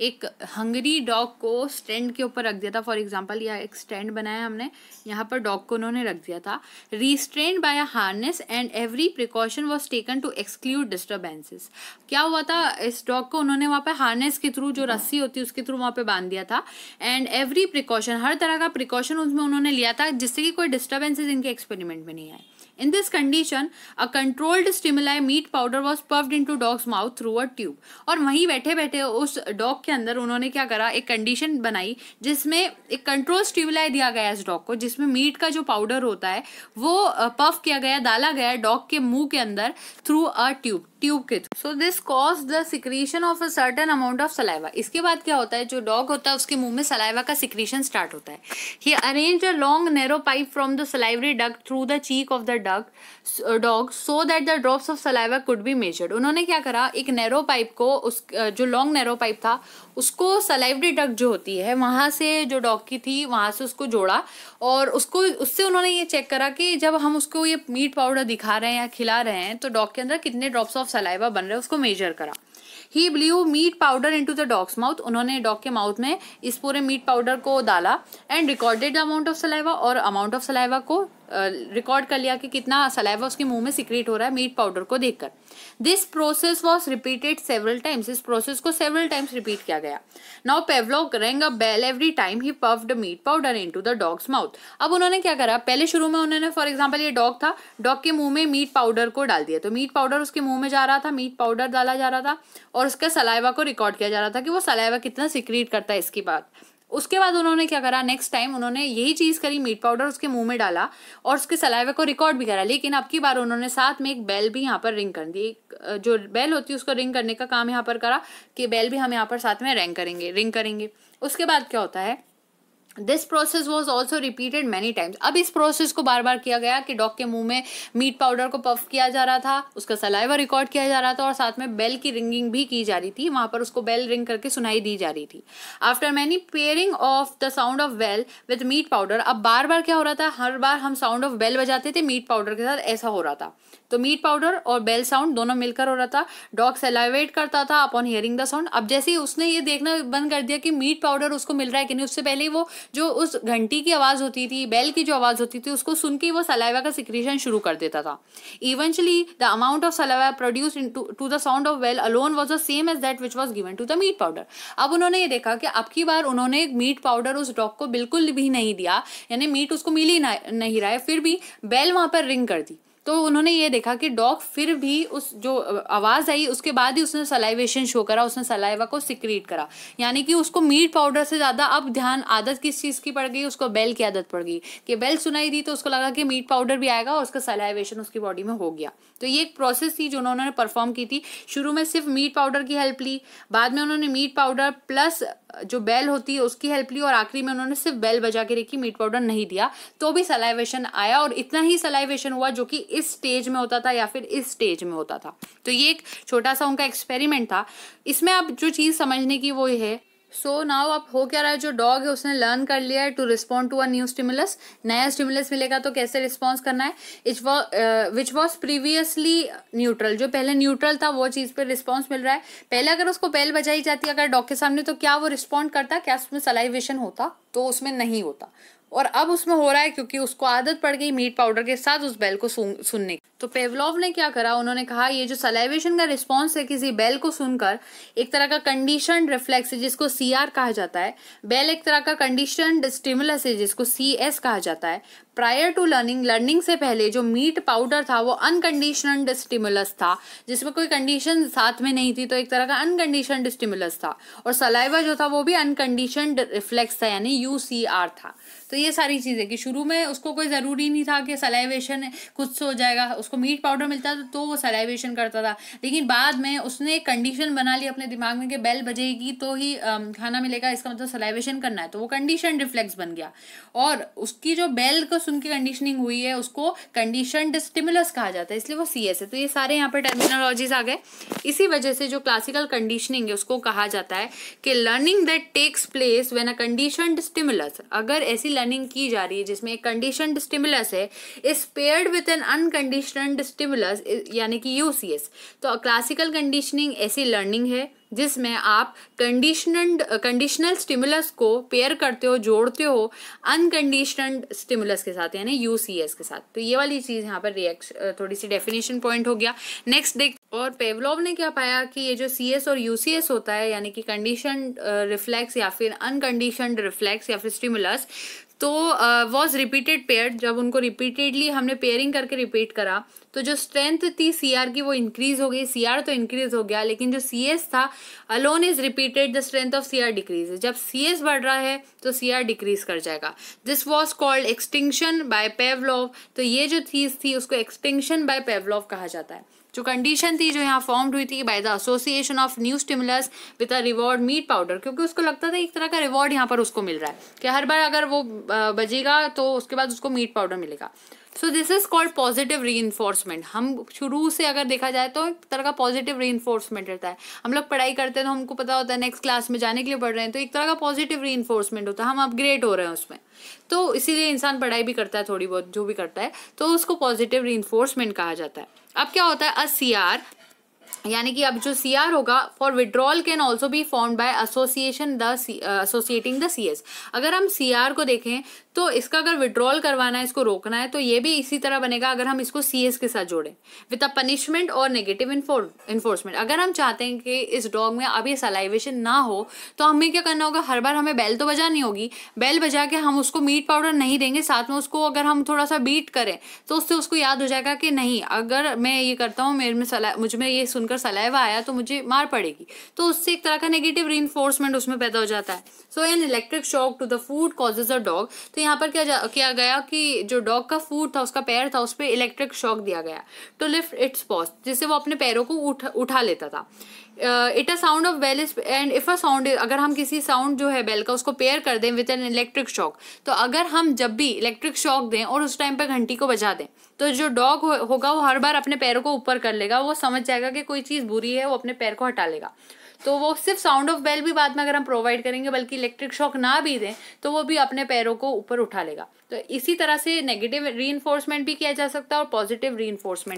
एक हंगरी डॉग को स्टैंड के ऊपर रख दिया था फॉर एग्जांपल या एक स्टैंड बनाया हमने यहाँ पर डॉग को उन्होंने रख दिया था restrained by a harness and every precaution was taken to exclude disturbances क्या हुआ था इस डॉग को उन्होंने वहाँ पर हार्नेस के थ्रू जो रस्सी होती है उसके थ्रू वहाँ पर बांध दिया था एंड एवरी प्रिकॉशन हर तरह का प्रिकॉशन उसमें उन्होंने लिया था जिससे कि कोई डिस्टर्बेंसेज इनके एक्सपेरिमेंट में नहीं आए In this condition, a controlled stimuli meat powder was puffed into dog's mouth through a tube. और वहीं बैठे बैठे उस डॉग के अंदर उन्होंने क्या करा एक कंडीशन बनाई जिसमें एक कंट्रोल स्टिमुलाई दिया गया इस डॉग को जिसमें मीट का जो पाउडर होता है वो पफ किया गया डाला गया डॉग के मुंह के अंदर थ्रू अ ट्यूब ट्यूब के through so this cause the secretion of a certain amount of saliva इसके बाद क्या होता है जो डॉग होता है उसके मुंह में सलाइवा का सिक्रीशन स्टार्ट होता है he arrange a long narrow pipe from the salivary duct through the cheek of the dog dog so that the drops of saliva could be measured उन्होंने क्या करा एक नैरो पाइप को उस जो लॉन्ग नैरो पाइप था उसको सलाइवरी डग जो होती है वहां से जो डॉग की थी वहां से उसको जोड़ा और उसको उससे उन्होंने ये चेक करा कि जब हम उसको ये मीट पाउडर दिखा रहे हैं या खिला रहे हैं तो डॉग के अंदर कितने ड्रॉप्स ऑफ सलाइवा बन रहा है उसको मेजर करा he blew meat powder in to the dog's mouth उन्होंने डॉग के माउथ में इस पूरे मीट पाउडर को डाला and recorded the amount of saliva और अमाउंट ऑफ सलाइवा को रिकॉर्ड कर लिया कि कितना सलाइवा उसके मुंह में सिक्रेट हो रहा है मीट पाउडर को देखकर this process was repeated several times इस प्रोसेस को सेवरल टाइम्स रिपीट किया गया now Pavlov rang a bell every time he puffed meat powder in to the dog's mouth अब उन्होंने क्या करा पहले शुरू में उन्होंने फॉर एग्जाम्पल ये डॉग था डॉग के मुंह में मीट पाउडर को डाल दिया तो मीट पाउडर उसके मुंह में जा रहा था मीट पाउडर डाला जा रहा था और उसका सलाइवा को रिकॉर्ड किया जा रहा था कि वो सलाइवा कितना सिक्रेट करता है इसके बाद उसके बाद उन्होंने क्या करा नेक्स्ट टाइम उन्होंने यही चीज़ करी मीट पाउडर उसके मुंह में डाला और उसके सलाइवा को रिकॉर्ड भी करा लेकिन अब की बार उन्होंने साथ में एक बेल भी यहाँ पर रिंग कर दी एक जो बेल होती है उसको रिंग करने का काम यहाँ पर करा कि बेल भी हम यहाँ पर साथ में रैंग करेंगे रिंग करेंगे उसके बाद क्या होता है this process was also repeated many times अब इस प्रोसेस को बार बार किया गया कि डॉग के मुंह में मीट पाउडर को पफ किया जा रहा था उसका सलाइवा रिकॉर्ड किया जा रहा था और साथ में बेल की रिंगिंग भी की जा रही थी वहां पर उसको बेल रिंग करके सुनाई दी जा रही थी after many pairing of the sound of bell with meat powder अब बार बार क्या हो रहा था हर बार हम साउंड ऑफ बेल बजाते थे मीट पाउडर के साथ ऐसा हो रहा था तो मीट पाउडर और बेल साउंड दोनों मिलकर हो रहा था डॉग सेलाइवेट करता था अपॉन हियरिंग द साउंड अब जैसे ही उसने ये देखना बंद कर दिया कि मीट पाउडर उसको मिल रहा है कि नहीं उससे पहले वो जो उस घंटी की आवाज़ होती थी बेल की जो आवाज़ होती थी उसको सुन के वो सलाइवा का सिक्रीशन शुरू कर देता था eventually the amount of saliva produce to the sound of bell alone was the same as that which was given to the meat powder अब उन्होंने ये देखा कि अब की बार उन्होंने मीट पाउडर उस डॉग को बिल्कुल भी नहीं दिया यानी मीट उसको मिल ही नहीं रहा है फिर भी बेल वहाँ पर रिंग कर दी तो उन्होंने ये देखा कि डॉग फिर भी उस जो आवाज़ आई उसके बाद ही उसने सलाइवेशन शो करा उसने सलाइवा को सिक्रीट करा यानी कि उसको मीट पाउडर से ज़्यादा अब ध्यान आदत किस चीज़ की पड़ गई उसको बेल की आदत पड़ गई कि बेल सुनाई दी तो उसको लगा कि मीट पाउडर भी आएगा और उसका सलाइवेशन उसकी बॉडी में हो गया तो ये एक प्रोसेस थी जो उन्होंने परफॉर्म की थी शुरू में सिर्फ मीट पाउडर की हेल्प ली बाद में उन्होंने मीट पाउडर प्लस जो बेल होती है उसकी हेल्प ली और आखिरी में उन्होंने सिर्फ बेल बजा के रखी मीट पाउडर नहीं दिया तो भी सलाइवेशन आया और इतना ही सलाइवेशन हुआ जो कि इस स्टेज में होता था या फिर इस स्टेज में होता था तो ये एक छोटा सा उनका एक्सपेरिमेंट था इसमें आप जो चीज़ समझने की वो है सो so नाउ अब हो क्या रहा है जो डॉग है उसने लर्न कर लिया है to respond to a new stimulus नया स्टिमुलस मिलेगा तो कैसे रिस्पॉन्स करना है each which was previously neutral जो पहले न्यूट्रल था वो चीज़ पर रिस्पॉन्स मिल रहा है पहले अगर उसको बेल बजाई जाती है अगर डॉग के सामने तो क्या वो रिस्पॉन्ड करता क्या उसमें सलाइवेशन होता तो उसमें नहीं होता और अब उसमें हो रहा है क्योंकि उसको आदत पड़ गई मीट पाउडर के साथ उस बेल को सुनने की तो पेवलोव ने क्या करा उन्होंने कहा ये जो सलाइवेशन का रिस्पॉन्स है किसी बेल को सुनकर एक तरह का कंडीशन रिफ्लेक्स है जिसको सी आर कहा जाता है बेल एक तरह का कंडीशन स्टिमुलस है जिसको सी एस कहा जाता है प्रायर टू लर्निंग लर्निंग से पहले जो मीट पाउडर था वो अनकंडीशन स्टिमुलस था जिसमें कोई कंडीशन साथ में नहीं थी तो एक तरह का अनकंडीशनड स्टिमुलस था और सलाइवा जो था वो भी अनकंडीशन रिफ्लेक्स था यानी यू सी आर था तो ये सारी चीज़ें कि शुरू में उसको कोई ज़रूरी नहीं था कि सलाइवेशन कुछ हो जाएगा उसको उसको मीट पाउडर मिलता था तो वो सलाइवेशन करता था लेकिन बाद में उसने कंडीशन बना ली अपने दिमाग में कि बेल बजेगी तो ही खाना मिलेगा इसका मतलब सलाइवेशन करना है तो वो कंडीशन रिफ्लेक्स बन गया और उसकी जो बेल को सुन के कंडीशनिंग हुई है उसको कंडीशन स्टिमुलस कहा जाता है इसलिए वो सी है तो ये सारे यहाँ पर टर्मिनोलॉजीज आ गए इसी वजह से जो क्लासिकल कंडीशनिंग है उसको कहा जाता है कि learning that takes place when a condition stimulus अगर ऐसी लर्निंग की जा रही है जिसमें एक कंडीशन स्टिमुलस है is paired with an uncondition front stimulus यानी कि यू तो क्लासिकल कंडीशनिंग ऐसी लर्निंग है जिसमें आप कंडीशनड कंडीशनल स्टिमुलस को पेयर करते हो जोड़ते हो अनकंडीशनड स्टिमुलस के साथ यानी यूसीएस के साथ तो ये वाली चीज़ यहाँ पर रिएक्शन थोड़ी सी डेफिनेशन पॉइंट हो गया नेक्स्ट देख और पेवलोव ने क्या पाया कि ये जो सी और यू होता है यानी कि कंडीशन रिफ्लेक्स uh, या फिर अनकंडीशनड रिफ्लेक्स या फिर स्टिमुलस तो वॉज रिपीटेड पेयर जब उनको रिपीटेडली हमने पेयरिंग करके रिपीट करा तो जो स्ट्रेंथ थी सी आर की वो इंक्रीज हो गई सी आर तो इंक्रीज हो गया लेकिन जो सी एस था alone is repeated the strength of C R decrease जब सी एस बढ़ रहा है तो सी आर डिक्रीज कर जाएगा this was called extinction by Pavlov तो ये जो चीज़ थी उसको एक्सटिंक्शन बाय पेवलॉव कहा जाता है जो कंडीशन थी जो यहाँ फॉर्म्ड हुई थी by the association of new stimulus with a reward meat powder क्योंकि उसको लगता था एक तरह का रिवॉर्ड यहाँ पर उसको मिल रहा है कि हर बार अगर वो बजेगा तो उसके बाद उसको मीट पाउडर मिलेगा so this is called positive re हम शुरू से अगर देखा जाए तो एक तरह का पॉजिटिव री रहता है हम लोग पढ़ाई करते हैं तो हमको पता होता है नेक्स्ट क्लास में जाने के लिए पढ़ रहे हैं तो एक तरह का पॉजिटिव री होता है हम अपग्रेड हो रहे हैं उसमें तो इसीलिए इंसान पढ़ाई भी करता है थोड़ी बहुत जो भी करता है तो उसको पॉजिटिव री कहा जाता है अब क्या होता है अ सी आर यानी कि अब जो सी आर होगा for withdrawal can also be form by association the associating the C S अगर हम सी आर को देखें तो इसका अगर विड्रॉल करवाना है इसको रोकना है तो ये भी इसी तरह बनेगा अगर हम इसको सी के साथ जोड़ें विद अ पनिशमेंट और नेगेटिव इन्फोर्समेंट अगर हम चाहते हैं कि इस डॉग में अब ये सलाइवेशन ना हो तो हमें क्या करना होगा हर बार हमें बैल तो बजानी होगी बैल बजा के हम उसको मीट पाउडर नहीं देंगे साथ में उसको अगर हम थोड़ा सा बीट करें तो उससे उसको याद हो जाएगा कि नहीं अगर मैं ये करता हूँ मेरे में सला मुझ में ये सुनकर सलाइवा आया तो मुझे मार पड़ेगी तो उससे एक तरह का नेगेटिव री उसमें पैदा हो जाता है so an electric shock to the food causes a dog तो यहाँ पर क्या किया गया कि जो डॉग का फूड था उसका पैर था उस पर इलेक्ट्रिक शॉक दिया गया टू लिफ्ट इट्स पॉज जिससे वो अपने पैरों को उठ उठा लेता था it a sound of bell is and if a sound अगर हम किसी साउंड जो है बेल का उसको पेयर कर दें विद एन इलेक्ट्रिक शॉक तो अगर हम जब भी इलेक्ट्रिक शॉक दें और उस टाइम पर घंटी को बजा दें तो जो डॉग होगा वो हर बार अपने पैरों को ऊपर कर लेगा वो समझ जाएगा कि कोई चीज़ बुरी है वो अपने पैर को हटा लेगा तो वो सिर्फ साउंड ऑफ बेल भी बाद में अगर हम प्रोवाइड करेंगे बल्कि इलेक्ट्रिक शॉक ना भी दें तो वो भी अपने पैरों को ऊपर उठा लेगा तो इसी तरह से नेगेटिव री भी किया जा सकता है और पॉजिटिव री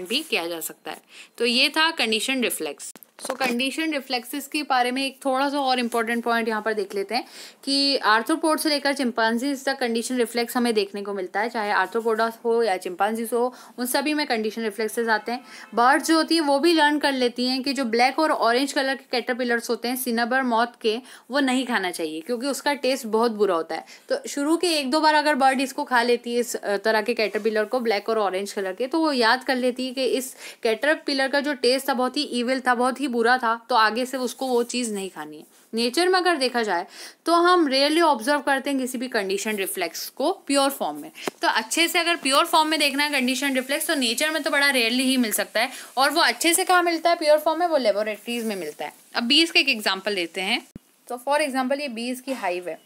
भी किया जा सकता है तो ये था condition reflex so condition reflexes के बारे में एक थोड़ा सा और इम्पोर्टेंट पॉइंट यहाँ पर देख लेते हैं कि आर्थ्रोपोड से लेकर चिंपांजीज तक कंडीशन रिफ्लेक्स हमें देखने को मिलता है चाहे आर्थ्रोपोडास हो या चिंपांजीज हो उन सभी में कंडीशन रिफ्लेक्सेस आते हैं बर्ड्स जो होती हैं वो भी लर्न कर लेती हैं कि जो ब्लैक और ऑरेंज कलर के कैटरपिलर्स होते हैं सिनाबर मौत के वो नहीं खाना चाहिए क्योंकि उसका टेस्ट बहुत बुरा होता है तो शुरू के एक दो बार अगर बर्ड इसको खा लेती है इस तरह के कैटरपिलर को ब्लैक और ऑरेंज कलर के तो वो याद कर लेती है कि इस कैटरपिलर का जो टेस्ट था बहुत ही ईविल था बहुत ही बुरा था तो आगे से उसको वो चीज़ नहीं खानी है नेचर में अगर देखा जाए तो हम रेयरली ऑब्जर्व करते हैं किसी भी कंडीशन रिफ्लेक्स को प्योर फॉर्म में तो अच्छे से अगर प्योर फॉर्म में देखना है कंडीशन रिफ्लेक्स तो नेचर में तो बड़ा रेयरली ही मिल सकता है और वो अच्छे से कहाँ मिलता है प्योर फॉर्म में वो लेबोरेटरीज में मिलता है अब बीज का एक एग्जाम्पल देते हैं तो फॉर एग्जाम्पल ये बीस की हाइव है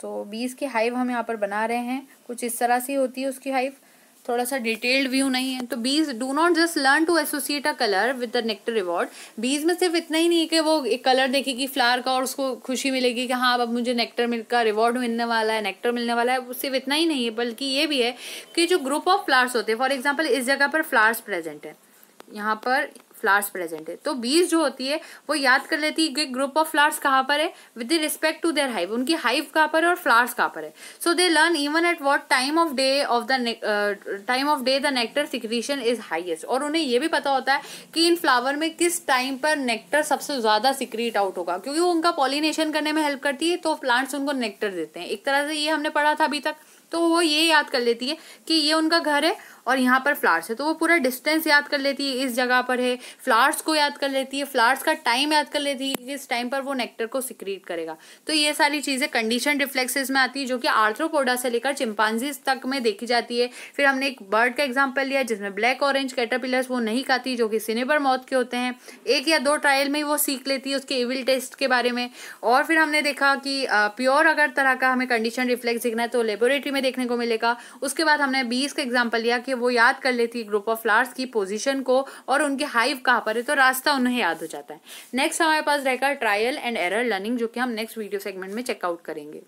तो बीज की हाइव हम यहाँ पर बना रहे हैं कुछ इस तरह से होती है उसकी हाइव थोड़ा सा डिटेल्ड व्यू नहीं है तो bees do not just learn to associate a colour with the nectar reward bees में सिर्फ इतना ही नहीं कि वो एक कलर देखेगी फ्लावर का और उसको खुशी मिलेगी कि हाँ अब मुझे नेक्टर मिल का रिवॉर्ड मिलने वाला है नेक्टर मिलने वाला है सिर्फ इतना ही नहीं है बल्कि ये भी है कि जो ग्रुप ऑफ फ्लावर्स होते हैं फॉर एग्जाम्पल इस जगह पर फ्लावर्स प्रेजेंट है यहाँ पर फ्लावर्स प्रेजेंट है तो बीज जो होती है वो याद कर लेती है कि ग्रुप ऑफ फ्लावर्स कहाँ पर है with respect to their hive उनकी हाइव कहाँ पर है और फ्लावर्स कहाँ पर है so they learn even at what time of day of the time of day the nectar secretion is highest और उन्हें यह भी पता होता है कि इन फ्लावर में किस टाइम पर नेक्टर सबसे ज़्यादा सिक्रीट आउट होगा क्योंकि वो उनका पॉलिनेशन करने में हेल्प करती है तो प्लांट्स उनको नेक्टर देते हैं एक तरह से ये हमने पढ़ा था अभी तक तो वो ये याद कर लेती है कि ये उनका घर है और यहाँ पर फ्लावर्स है तो वो पूरा डिस्टेंस याद कर लेती है इस जगह पर है फ्लावर्स को याद कर लेती है फ्लावर्स का टाइम याद कर लेती है जिस टाइम पर वो नेक्टर को सिक्रीट करेगा तो ये सारी चीज़ें कंडीशन रिफ्लेक्सेस में आती है जो कि आर्थ्रोपोडा से लेकर चिंपांजीज तक में देखी जाती है फिर हमने एक बर्ड का एग्जाम्पल लिया जिसमें ब्लैक ऑरेंज कैटरपिलर्स वो नहीं खाती जो कि सिनेबर मौत के होते हैं एक या दो ट्रायल में ही वो सीख लेती है उसके इविल टेस्ट के बारे में और फिर हमने देखा कि प्योर अगर तरह का हमें कंडीशन रिफ्लेक्स दिखना है तो लेबोरेटरी में देखने को मिलेगा उसके बाद हमने बीस का एग्जाम्पल लिया कि वो याद कर लेती है ग्रुप ऑफ फ्लावर्स की पोजीशन को और उनके हाइव कहाँ पर है तो रास्ता उन्हें याद हो जाता है नेक्स्ट हमारे पास रहेगा ट्रायल एंड एरर लर्निंग जो कि हम नेक्स्ट वीडियो सेगमेंट में चेकआउट करेंगे